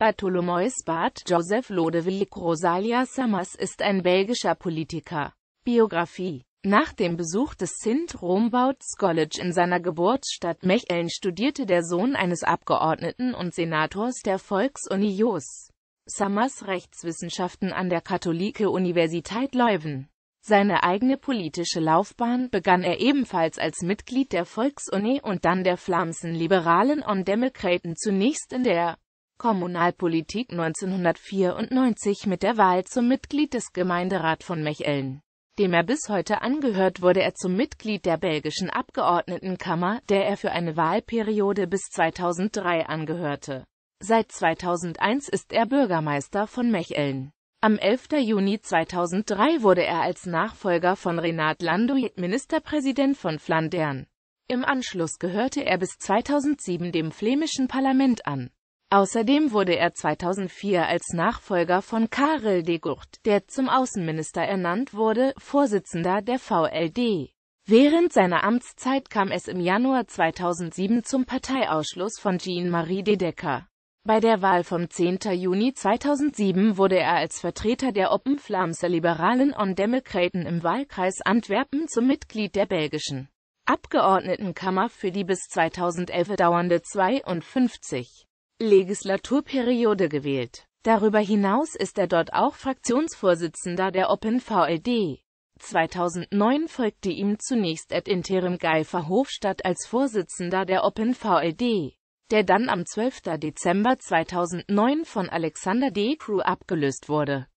Bartholomeus Bart Joseph Lodewijk Rosalia Sammers ist ein belgischer Politiker. Biografie Nach dem Besuch des Sint Rombouts College in seiner Geburtsstadt Mechelen studierte der Sohn eines Abgeordneten und Senators der Volksuni Jos Summers Rechtswissenschaften an der Katholike Universität Leuven. Seine eigene politische Laufbahn begann er ebenfalls als Mitglied der Volksuni und dann der Flamsen Liberalen und Demokraten zunächst in der Kommunalpolitik 1994 mit der Wahl zum Mitglied des Gemeinderat von Mechelen. Dem er bis heute angehört, wurde er zum Mitglied der belgischen Abgeordnetenkammer, der er für eine Wahlperiode bis 2003 angehörte. Seit 2001 ist er Bürgermeister von Mechelen. Am 11. Juni 2003 wurde er als Nachfolger von Renat Landouet Ministerpräsident von Flandern. Im Anschluss gehörte er bis 2007 dem flämischen Parlament an. Außerdem wurde er 2004 als Nachfolger von Karel de Gucht, der zum Außenminister ernannt wurde, Vorsitzender der VLD. Während seiner Amtszeit kam es im Januar 2007 zum Parteiausschluss von Jean-Marie de Decker. Bei der Wahl vom 10. Juni 2007 wurde er als Vertreter der Open Flamser Liberalen und Demokraten im Wahlkreis Antwerpen zum Mitglied der belgischen Abgeordnetenkammer für die bis 2011 dauernde 52. Legislaturperiode gewählt. Darüber hinaus ist er dort auch Fraktionsvorsitzender der OpenVLD. 2009 folgte ihm zunächst ad interim Guy Verhofstadt als Vorsitzender der OpenVLD, der dann am 12. Dezember 2009 von Alexander De Crew abgelöst wurde.